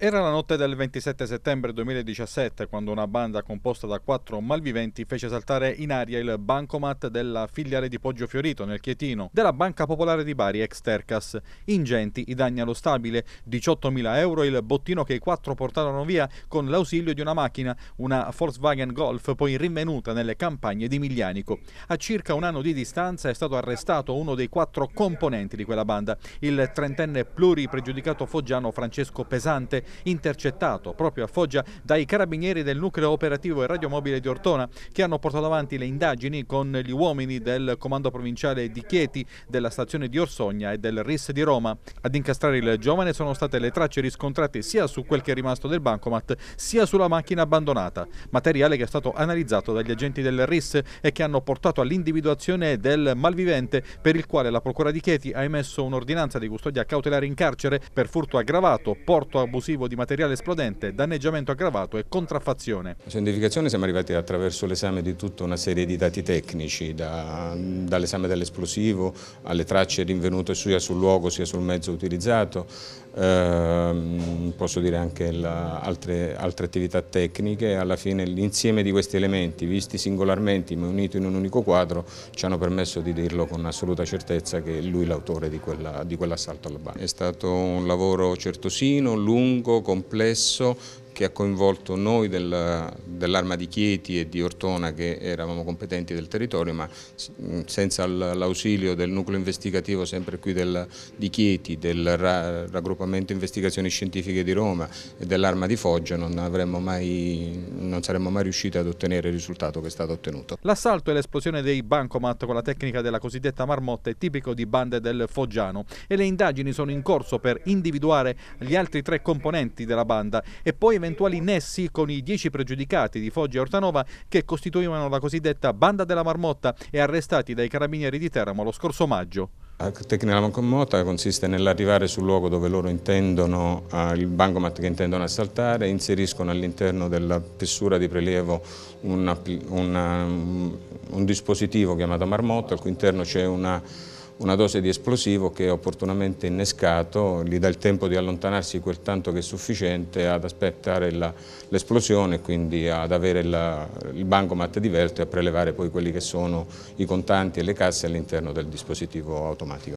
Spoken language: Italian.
Era la notte del 27 settembre 2017 quando una banda composta da quattro malviventi fece saltare in aria il bancomat della filiale di Poggio Fiorito nel Chietino della Banca Popolare di Bari ex Tercas. Ingenti i danni allo stabile, 18.000 euro il bottino che i quattro portarono via con l'ausilio di una macchina, una Volkswagen Golf poi rinvenuta nelle campagne di Miglianico. A circa un anno di distanza è stato arrestato uno dei quattro componenti di quella banda, il trentenne pluripregiudicato foggiano Francesco Pesante intercettato proprio a Foggia dai carabinieri del nucleo operativo e radiomobile di Ortona che hanno portato avanti le indagini con gli uomini del comando provinciale di Chieti, della stazione di Orsogna e del RIS di Roma. Ad incastrare il giovane sono state le tracce riscontrate sia su quel che è rimasto del bancomat sia sulla macchina abbandonata, materiale che è stato analizzato dagli agenti del RIS e che hanno portato all'individuazione del malvivente per il quale la procura di Chieti ha emesso un'ordinanza di custodia cautelare in carcere per furto aggravato, porto abusivo privo di materiale esplodente, danneggiamento aggravato e contraffazione. La certificazione siamo arrivati attraverso l'esame di tutta una serie di dati tecnici, da, dall'esame dell'esplosivo alle tracce rinvenute sia sul luogo sia sul mezzo utilizzato, ehm, posso dire anche la, altre, altre attività tecniche, alla fine l'insieme di questi elementi visti singolarmente ma uniti in un unico quadro ci hanno permesso di dirlo con assoluta certezza che lui è l'autore di quell'assalto quell alla banca. È stato un lavoro certosino, lungo, lungo, complesso, che ha coinvolto noi del, dell'Arma di Chieti e di Ortona che eravamo competenti del territorio, ma senza l'ausilio del nucleo investigativo sempre qui del, di Chieti, del ra, raggruppamento investigazioni scientifiche di Roma e dell'Arma di Foggia non, mai, non, saremmo mai riusciti ad ottenere il risultato che è stato ottenuto. L'assalto e l'esplosione dei bancomat con la tecnica della cosiddetta marmotta è tipico di bande del Foggiano e le indagini sono in corso per individuare gli altri tre componenti della banda e poi eventualmente eventuali nessi con i dieci pregiudicati di Foggia e Ortanova che costituivano la cosiddetta banda della marmotta e arrestati dai carabinieri di Teramo lo scorso maggio. La tecnica della marmotta consiste nell'arrivare sul luogo dove loro intendono, eh, il bancomat che intendono assaltare, inseriscono all'interno della fessura di prelievo una, una, un dispositivo chiamato marmotta, al cui interno c'è una una dose di esplosivo che opportunamente innescato gli dà il tempo di allontanarsi quel tanto che è sufficiente ad aspettare l'esplosione, quindi ad avere la, il bancomat diverto e a prelevare poi quelli che sono i contanti e le casse all'interno del dispositivo automatico.